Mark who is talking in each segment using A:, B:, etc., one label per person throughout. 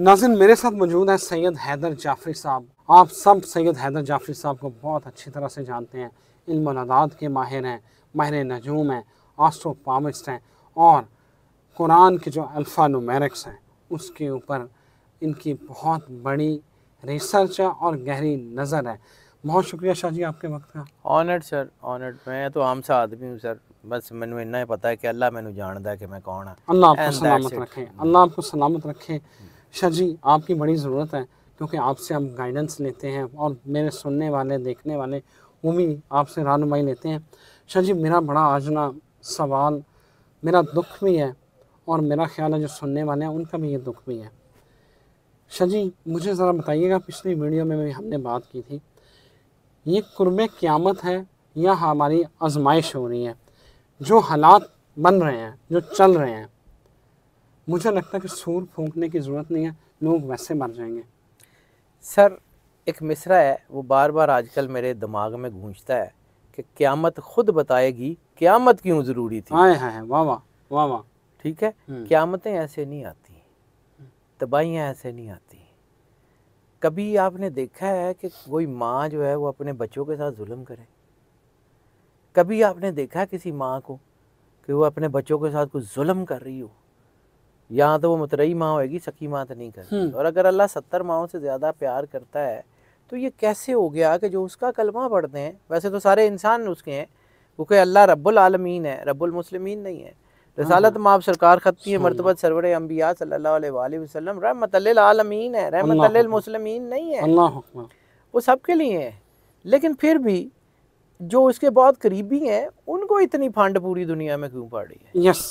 A: नाजिन मेरे साथ मौजूद है सैयद हैदर जाफरी साहब आप सब सैयद हैदर जाफरी साहब को बहुत अच्छी तरह से जानते हैं इल्मात के माहिर हैं माहिर नजूम हैं आस्ट्रोपामिस्ट हैं और कुरान के जो नुमेरिक्स हैं उसके ऊपर इनकी बहुत बड़ी रिसर्च है और गहरी नज़र है बहुत शुक्रिया शाह जी आपके वक्त का
B: ऑनर्ड सर ऑनर्ड मैं तो आम सा आदमी हूँ सर बस मैं इन्ना ही पता है कि अल्लाह मैं जानता है कि मैं कौन हाँ अल्लाह आपको सलामत रखें अल्लाह
A: आपको सलामत रखें शाह अच्छा जी आपकी बड़ी ज़रूरत है क्योंकि आपसे हम गाइडेंस लेते हैं और मेरे सुनने वाले देखने वाले वो भी आपसे रहनुमाई लेते हैं शाह अच्छा जी मेरा बड़ा आजना सवाल मेरा दुख भी है और मेरा ख्याल है जो सुनने वाले हैं उनका भी ये दुख भी है शाह अच्छा जी मुझे ज़रा बताइएगा पिछली वीडियो में भी हमने बात की थी ये कुर्ब क़्यामत है या हमारी आजमाइश हो रही है जो हालात बन रहे हैं जो चल रहे हैं मुझे लगता है कि सूर फूंकने की ज़रूरत नहीं है लोग वैसे मर जाएंगे सर एक मिसरा है वो बार बार आजकल
B: मेरे दिमाग में गूंजता है कि क्यामत खुद बताएगी क्यामत क्यों ज़रूरी थी हाँ हाँ वाह वाह वाह वाह ठीक है हम्म। क्यामतें ऐसे नहीं आती तबाहियाँ ऐसे नहीं आती कभी आपने देखा है कि कोई माँ जो है वो अपने बच्चों के साथ जुल्म करे कभी आपने देखा है किसी माँ को कि वो अपने बच्चों के साथ कुछ जुल्म कर रही हो यहाँ तो वो मतरई माँ होगी सकी माँ तो नहीं करती हम्म। और अगर अल्लाह सत्तर माओ से ज़्यादा प्यार करता है तो ये कैसे हो गया कि जो उसका कलमा पढ़ते हैं वैसे तो सारे इंसान उसके हैं क्योंकि अल्लाह रब्बुल आलमीन है रब्बुल मुस्लिमीन नहीं है हाँ, हाँ। रसालत माप सरकार खत्ती है मरतबत सरवर अम्बिया सल्लाम रहमत आलमीन है रहमत मुसलमीन नहीं है वो सबके लिए है लेकिन फिर भी जो उसके बहुत करीबी हैं उनको इतनी फंड पूरी दुनिया में क्यों पड़ रही है यस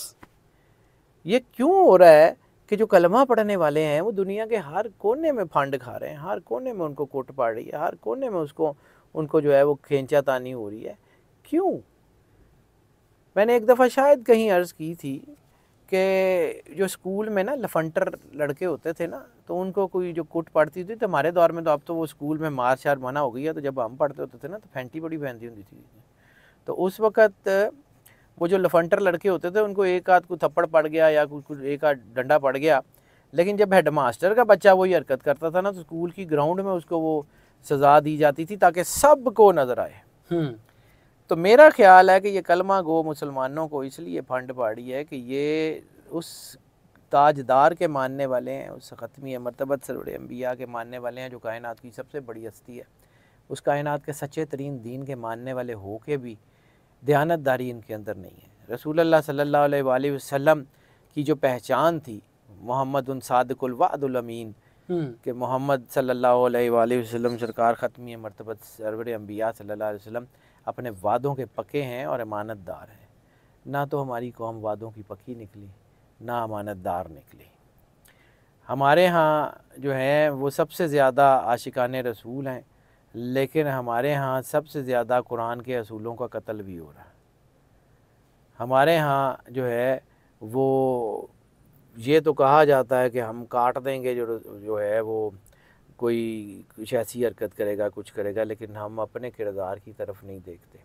B: ये क्यों हो रहा है कि जो कलमा पढ़ने वाले हैं वो दुनिया के हर कोने में फांड खा रहे हैं हर कोने में उनको कोट पा रही है हर कोने में उसको उनको जो है वो खेचा तानी हो रही है क्यों मैंने एक दफ़ा शायद कहीं अर्ज़ की थी कि जो स्कूल में ना लफंटर लड़के होते थे ना तो उनको कोई जो कुट पड़ती थी तो हमारे दौर में तो अब तो वो स्कूल में मार शार मना हो गई है तो जब हम पढ़ते होते थे ना तो फैंटी बड़ी पहनती होती थी तो उस वक़्त वो जो लफंटर लड़के होते थे उनको एक आध को थप्पड़ पड़ गया या कुछ एक आध डंडा पड़ गया लेकिन जब हेडमास्टर का बच्चा वही हरकत करता था ना तो स्कूल की ग्राउंड में उसको वो सज़ा दी जाती थी ताकि सब को नज़र आए हम्म। तो मेरा ख्याल है कि ये कलमा गो मुसलमानों को इसलिए फंड पाड़ी है कि ये उस ताजदार के मानने वाले हैं उस खतमी मरतबत सरवर अम्बिया के मानने वाले हैं जो कायनात की सबसे बड़ी हस्ती है उस कायनात के सच्चे तरीन दीन के मानने वाले हो के भी दयानतदारी इनके अंदर नहीं है रसूल सल्ला वसम की जो पहचान थी मोहम्मद उन सादकुलवादुलमीन हम्म। के मोहम्मद सल्ला अलैहि सरकार ख़त्मी मरतबत सरवर अम्बिया सल्लल्लाहु अपने वादों के पके हैं और अमानतदार हैं ना तो हमारी कौम वादों की पकी निकली ना अमानतदार निकली हमारे यहाँ जो हैं वो सबसे ज़्यादा आशिकान रसूल हैं लेकिन हमारे यहाँ सबसे ज़्यादा कुरान के असूलों का कत्ल भी हो रहा है हमारे यहाँ जो है वो ये तो कहा जाता है कि हम काट देंगे जो जो है वो कोई कुछ ऐसी हरकत करेगा कुछ करेगा लेकिन हम अपने किरदार की तरफ नहीं देखते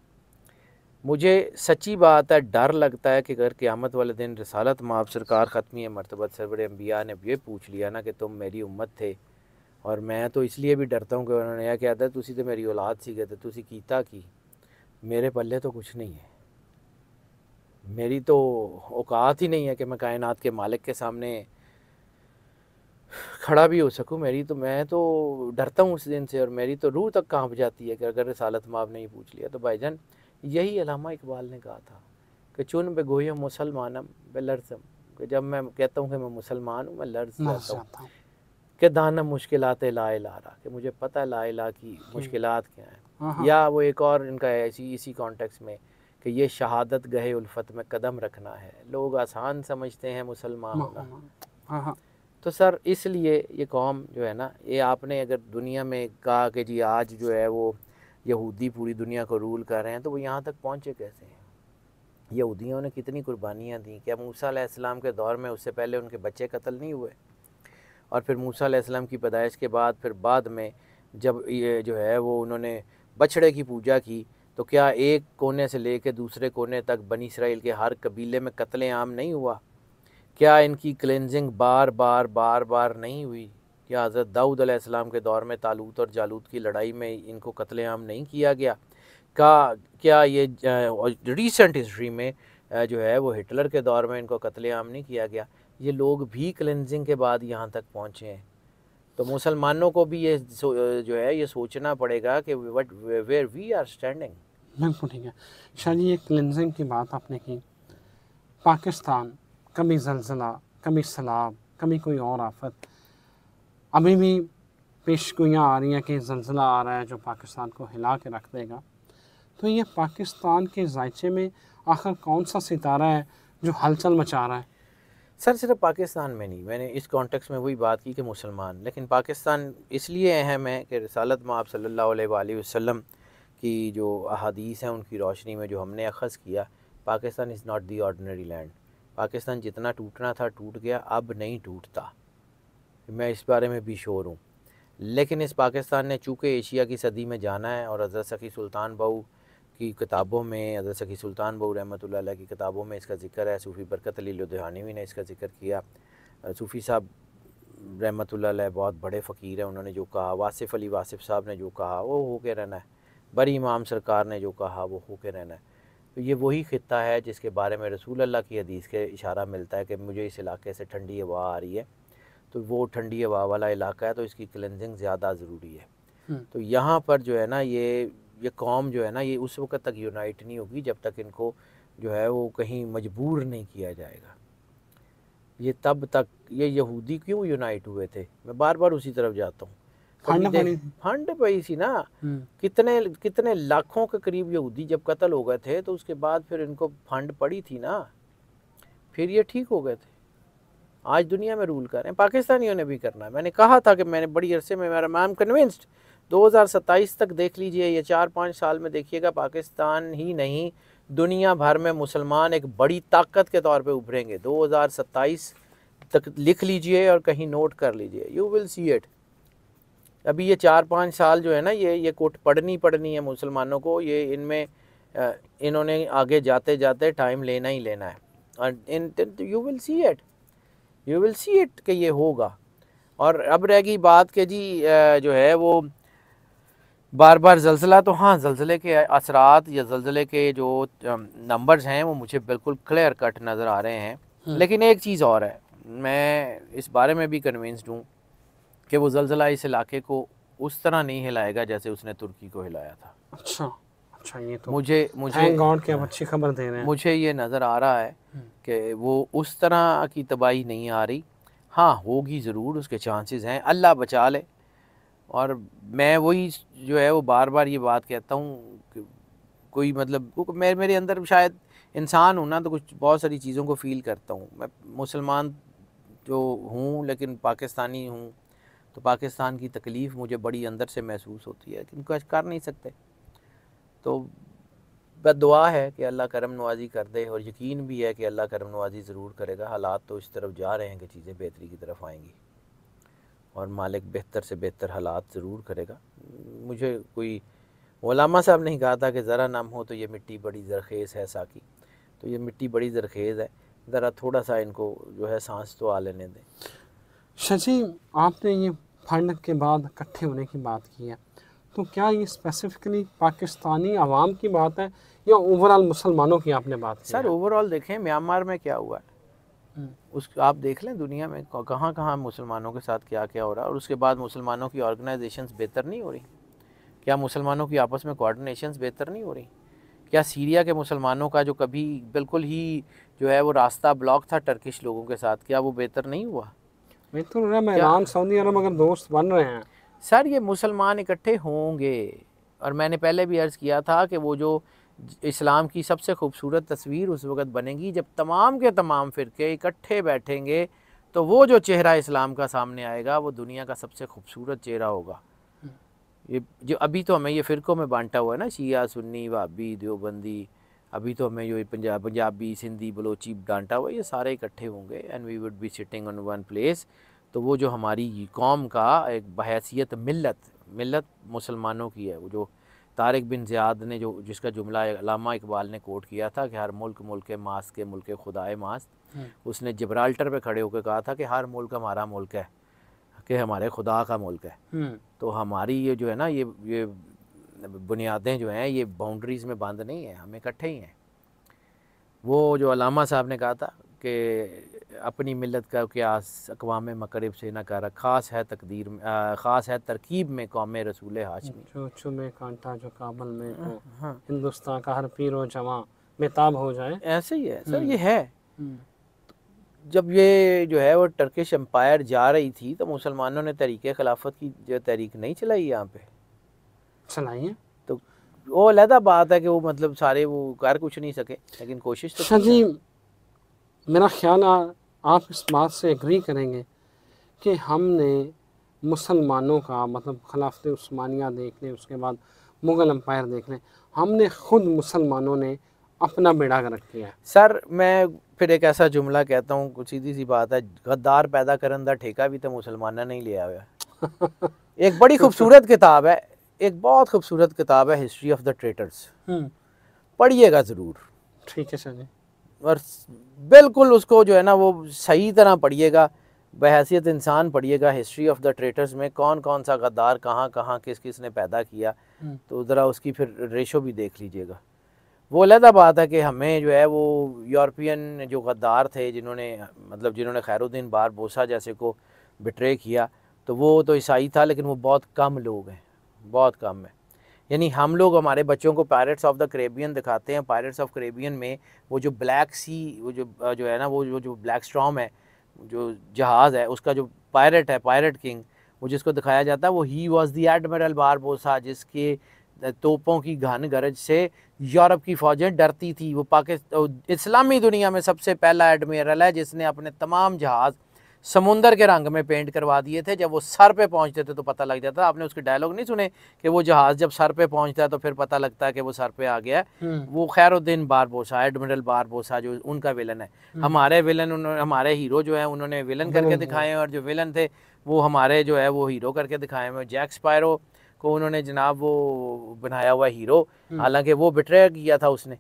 B: मुझे सच्ची बात है डर लगता है कि अगर क़्यामत वाले दिन रसालत माफ सरकार ख़त्मी मरतबत सरबर अम्बिया ने ये पूछ लिया ना कि तुम मेरी उम्मत थे और मैं तो इसलिए भी डरता हूँ कि उन्होंने यह कहता है ਕਿਹਾ तो मेरी औलाद सी ਸੀਗੇ तो ਤੁਸੀਂ मेरे पल्ले तो कुछ नहीं है मेरी तो औकात ही नहीं है कि मैं कायनात के मालिक के सामने खड़ा भी हो सकूं मेरी तो मैं तो डरता हूँ उस दिन से और मेरी तो रूह तक कांप जाती है कि अगर रसालत माप नहीं पूछ लिया तो भाईजान यही अलामा इकबाल ने कहा था कि चुन बे गोयम मुसलमानम बे लर्जम कि जब मैं कहता हूँ कि मैं मुसलमान हूँ मैं लर्ज जाता कि दाना मुश्किल ला रहा कि मुझे पता है ला ला की मुश्किल क्या हैं हाँ, हाँ। या वो एक और इनका ऐसी इसी कॉन्टेक्स में कि ये शहादत गहे उल्फत में कदम रखना है लोग आसान समझते हैं मुसलमान होना हाँ, तो सर इसलिए ये कौम जो है ना ये आपने अगर दुनिया में कहा कि जी आज जो है वो यहूदी पूरी दुनिया को रूल कर रहे हैं तो वो यहाँ तक पहुँचे कैसे हैं यहूदियों ने कितनी कुर्बानियाँ दी क्या मूसा के दौर में उससे पहले उनके बच्चे कत्ल नहीं हुए और फिर मूसा की पैदाइश के बाद फिर बाद में जब ये जो है वो उन्होंने बछड़े की पूजा की तो क्या एक कोने से ले कर दूसरे कोने तक बनी इसराइल के हर कबीले में कत्ल आम नहीं हुआ क्या इनकी क्लेंजिंग बार बार बार बार नहीं हुई क्या हज़रत दाऊद अलैहिस्सलाम के दौर में तालूत और जालूत की लड़ाई में इनको कत्ल आम नहीं किया गया का क्या ये रिसेंट हिस्ट्री में जो है वो हिटलर के दौर में इनको कत्ल आम नहीं किया गया ये लोग भी क्लेंजिंग के बाद यहाँ तक पहुँचे हैं तो मुसलमानों को भी ये जो है ये सोचना पड़ेगा कि what where we are standing
A: बिल्कुल ठीक है शाह जी ये क्लेंजिंग की बात आपने की पाकिस्तान कभी जलजिला कभी सैलाब कभी कोई और आफत अभी भी पेशगोयाँ आ रही हैं कि जलजिला आ रहा है जो पाकिस्तान को हिला के रख देगा तो ये पाकिस्तान के जायचे में आखिर कौन सा सितारा है जो हलचल मचा रहा है
B: सर सिर्फ पाकिस्तान में नहीं मैंने इस कॉन्टेक्स्ट में वही बात की कि मुसलमान लेकिन पाकिस्तान इसलिए अहम है कि रसालत माँ सल्ला वसम की जो अहदीस हैं उनकी रोशनी में जो हमने अखज़ किया Pakistan is not the ordinary land Pakistan जितना टूटना था टूट गया अब नहीं टूटता मैं इस बारे में भी शोर हूँ लेकिन इस पाकिस्तान ने चूँकि एशिया की सदी में जाना है और हजरत सखी सुल्तान बहू की किताबों में अदर सखी सुल्तान बहू रहमत की किताबों में इसका जिक्र है सूफ़ी बरकत अली लुधियानवी ने इसका जिक्र किया सूफ़ी साहब रहमत बहुत बड़े फ़कीर हैं उन्होंने जो कहा वासिफ़ अली वासिफ़ साहब ने जो कहा वो हो के रहना है बड़ी इमाम सरकार ने जो कहा वो हो के रहना है तो ये वही ख़त्ता है जिसके बारे में रसूल अल्लाह की हदीस के इशारा मिलता है कि मुझे इस इलाके से ठंडी हवा आ रही है तो वो ठंडी हवा वाला इलाका है तो इसकी क्लेंजिंग ज़्यादा ज़रूरी है तो यहाँ पर जो है ना ये ये कौम जो है ना ये उस वक्त तक यूनाइट नहीं होगी जब तक इनको जो है वो कहीं मजबूर नहीं किया जाएगा ये तब तक ये यहूदी क्यों यूनाइट हुए थे मैं बार बार उसी तरफ जाता हूँ फंड पड़ी सी ना हम्म। कितने कितने लाखों के करीब यहूदी जब कत्ल हो गए थे तो उसके बाद फिर इनको फंड पड़ी थी ना फिर ये ठीक हो गए थे आज दुनिया में रूल कर रहे हैं पाकिस्तानियों ने भी करना है मैंने कहा था कि मैंने बड़ी अरसे में मेरा मैम कन्विंस्ड 2027 तक देख लीजिए ये चार पाँच साल में देखिएगा पाकिस्तान ही नहीं दुनिया भर में मुसलमान एक बड़ी ताकत के तौर पे उभरेंगे 2027 तक लिख लीजिए और कहीं नोट कर लीजिए यू विल सी इट अभी ये चार पाँच साल जो है ना ये ये कोट पढ़नी पढ़नी है मुसलमानों को ये इनमें इन्होंने आगे जाते जाते टाइम लेना ही लेना है you will see it you will see it कि ये होगा और अब रहेगी बात के जी जो है वो बार बार जलसला तो हाँ जलसले के असरात या जलसले के जो नंबर्स हैं वो मुझे बिल्कुल क्लियर कट नज़र आ रहे हैं हम्म। लेकिन एक चीज़ और है मैं इस बारे में भी कन्विंस्ड हूँ कि वो जलसला इस इलाके को उस तरह नहीं हिलाएगा जैसे उसने तुर्की को हिलाया था
A: अच्छा अच्छा ये तो मुझे मुझे गॉड के अच्छी खबर दे रहे हैं मुझे
B: ये नज़र आ रहा है हम्म। कि वो उस तरह की तबाही नहीं आ रही हाँ होगी ज़रूर उसके चांसेस हैं अल्लाह बचा ले और मैं वही जो है वो बार बार ये बात कहता हूँ कोई मतलब मैं मेरे अंदर शायद इंसान हूँ ना तो कुछ बहुत सारी चीज़ों को फील करता हूँ मैं मुसलमान जो हूँ लेकिन पाकिस्तानी हूँ तो पाकिस्तान की तकलीफ़ मुझे बड़ी अंदर से महसूस होती है लेकिन कुछ कर नहीं सकते तो बद दुआ है कि अल्लाह करम नवाजी कर दे और यकीन भी है कि अल्लाह करम नवाजी ज़रूर करेगा हालात तो इस तरफ जा रहे हैं कि चीज़ें बेहतरी की तरफ आएंगी और मालिक बेहतर से बेहतर हालात ज़रूर करेगा मुझे कोई ओलामा साहब नहीं कहा था कि ज़रा नाम हो तो ये मिट्टी बड़ी ज़रखेज़ है साकी तो ये मिट्टी बड़ी ज़रखेज़ है ज़रा थोड़ा सा इनको जो है सांस तो आ लेने दें
A: शशि आपने ये फंड के बाद इकट्ठे होने की बात की है तो क्या ये स्पेसिफिकली पाकिस्तानी आवाम की बात है या ओवरऑल मुसलमानों की आपने बात की सर ओवरऑल देखें म्यांमार
B: में क्या हुआ है हम्म। उसको आप देख लें दुनिया में कहाँ कहाँ मुसलमानों के साथ क्या क्या हो रहा है और उसके बाद मुसलमानों की ऑर्गेनाइजेशन बेहतर नहीं हो रही क्या मुसलमानों की आपस में कोऑर्डिनेशन बेहतर नहीं हो रही क्या सीरिया के मुसलमानों का जो कभी बिल्कुल ही जो है वो रास्ता ब्लॉक था टर्किश लोगों के साथ क्या वो बेहतर नहीं हुआ
A: तो सऊदी
B: अरब अगर दोस्त बन रहे हैं सर ये मुसलमान इकट्ठे होंगे और मैंने पहले भी अर्ज़ किया था कि वो जो इस्लाम की सबसे खूबसूरत तस्वीर उस वक़्त बनेगी जब तमाम के तमाम फ़िरके इकट्ठे बैठेंगे तो वो जो चेहरा इस्लाम का सामने आएगा वो दुनिया का सबसे खूबसूरत चेहरा होगा हम्म। ये जो अभी तो हमें ये फ़िरकों में बांटा हुआ है ना शिया सुन्नी वाबी देवबंदी अभी तो हमें जो पंजाब पंजाबी सिंधी बलोची डांटा हुआ ये सारे इकट्ठे होंगे and we would be sitting on one place तो वो जो हमारी कौम का एक बहसीत मिलत मिलत मुसलमानों की है वो जो तारिक बिन ज़ियाद ने जो जिसका जुमला अलामा इकबाल ने कोट किया था कि हर मुल्क मुल्क मास के मुल्क खुदाए मास हम्म। उसने जबराल्टर पे खड़े होकर कहा था कि हर मुल्क हमारा मुल्क है कि हमारे खुदा का मुल्क है हम्म। तो हमारी ये जो है ना ये ये बुनियादें जो हैं ये बाउंड्रीज़ में बंद नहीं है हम इकट्ठे ही हैं वो जो अलामा साहब ने कहा था कि अपनी मिलत का क्यास अकवाम मकरब से ना कर ख़ास है तकदीर में ख़ास है तरकीब में कौम रसूल हाशमी
A: जो चुमे कांटा जो काबल में तो हाँ। हिंदुस्तान का हर पीर व जवा बेताब हो जाए ऐसे ही है सर ये हम्म। है हम्म।
B: जब ये जो है वो टर्किश एम्पायर जा रही थी तो मुसलमानों ने तरीके खिलाफत की जो तहरीक नहीं चलाई यहाँ पे चलाई है तो वो अलहदा बात है कि वो मतलब सारे वो कर कुछ नहीं सके लेकिन कोशिश तो अच्छा जी
A: मेरा ख्याल है आप इस बात से एग्री करेंगे कि हमने मुसलमानों का मतलब खिलाफत उस्मानिया देख लें उसके बाद मुग़ल अम्पायर देख लें हमने ख़ुद मुसलमानों ने अपना बेड़ा रख दिया है सर मैं
B: फिर एक ऐसा जुमला कहता हूँ कुछ सीधी सी बात है गद्दार पैदा करने का ठेका भी तो मुसलमाना नहीं लिया हुआ एक बड़ी खूबसूरत किताब है एक बहुत खूबसूरत किताब है हिस्ट्री ऑफ द ट्रेटर्स पढ़िएगा ज़रूर ठीक है सर जी और बिल्कुल उसको जो है ना वो सही तरह पढ़िएगा बहसीत इंसान पढ़िएगा हिस्ट्री ऑफ द ट्रेटर्स में कौन कौन सा गद्दार कहाँ कहाँ किस किस ने पैदा किया हम्म। तो ज़रा उसकी फिर रेशो भी देख लीजिएगा वो अलहदा बात है कि हमें जो है वो यूरोपियन जो गद्दार थे जिन्होंने मतलब जिन्होंने खैरुद्दीन बार बोसा जैसे को बिट्रे किया तो वो तो ईसाई था लेकिन वो बहुत कम लोग हैं बहुत कम है यानी हम लोग हमारे बच्चों को पायरेट्स ऑफ द करेबियन दिखाते हैं पायरेट्स ऑफ करेबियन में वो जो ब्लैक सी वो जो जो है ना वो जो जो ब्लैक स्ट्रॉम है जो जहाज़ है उसका जो पायरेट है पायरेट किंग वो जिसको दिखाया जाता है वो ही वॉज दी एडमिरल बारबोसा जिसके तोपों की घन गरज से यूरोप की फौजें डरती थी वो पाकिस्तान इस्लामी दुनिया में सबसे पहला एडमिरल है जिसने अपने तमाम जहाज़ समुंदर के रंग में पेंट करवा दिए थे जब वो सर पे पहुंचते थे तो पता लग जाता आपने उसके डायलॉग नहीं सुने कि वो जहाज जब सर पे पहुंचता है तो फिर पता लगता है कि वो सर पे आ गया हम्म। वो खैरुद्दीन बारबोसा एडमिरल बारबोसा जो उनका विलन है हम्म। हमारे विलन उन्होंने हमारे हीरो जो है उन्होंने विलन करके दिखाए हाँ। और जो विलन थे वो हमारे जो है वो हीरो करके दिखाए हैं जैक स्पायरो को उन्होंने जनाब वो बनाया हुआ हीरो हम्म। हालांकि वो बिट्रेयर किया था उसने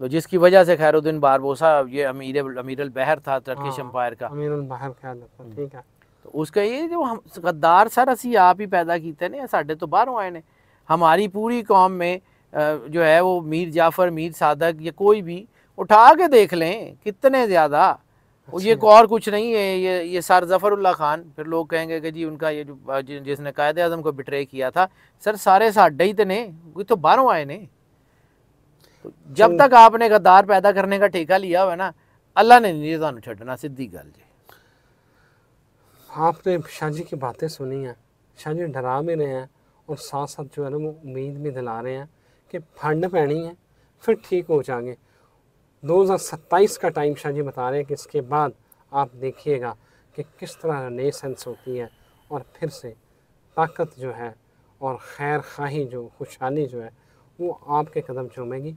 B: तो जिसकी वजह से खैरुद्दीन बारबोसा ये अमीर अमीर बहर था टर्किश हाँ, एम्पायर का
A: अमीर बहर ख्याल हम्म। ठीक है तो उसका
B: ये जो हम गद्दार सर असी आप ही पैदा किते ने साढ़े तो बाहरों आए ने हमारी पूरी कौम में जो है वो मीर जाफ़र मीर सादक या कोई भी उठा के देख लें कितने ज़्यादा और ये अच्छा। और कुछ नहीं है ये ये सर जफ़रुल्ला खान फिर लोग कहेंगे कि जी उनका ये जो जिसने कायद अजम को बिट्रे किया था सर सारे साढ़े ही तो ने तो बारहों आए नहीं जब तो तक आपने गद्दार पैदा करने का ठेका लिया हुआ ना अल्लाह ने नहीं थानू छना सीधी गल जी
A: आपने जी की बातें सुनी हैं जी डरा भी रहे हैं और साथ साथ जो है ना वो उम्मीद भी दिला रहे हैं कि फंड पैनी है फिर ठीक हो जाएंगे 2027 का टाइम शाह जी बता रहे हैं कि इसके बाद आप देखिएगा कि किस तरह सेंस होती है और फिर से ताकत जो है और खैर खाही जो खुशहाली जो है वो आपके कदम चूमेगी